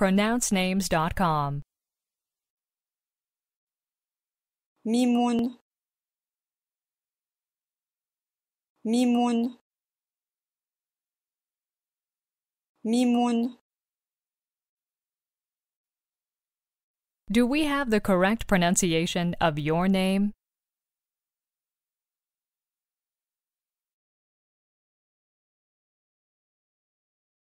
pronouncenames.com. Mimoun Mimoun Mimoun Do we have the correct pronunciation of your name?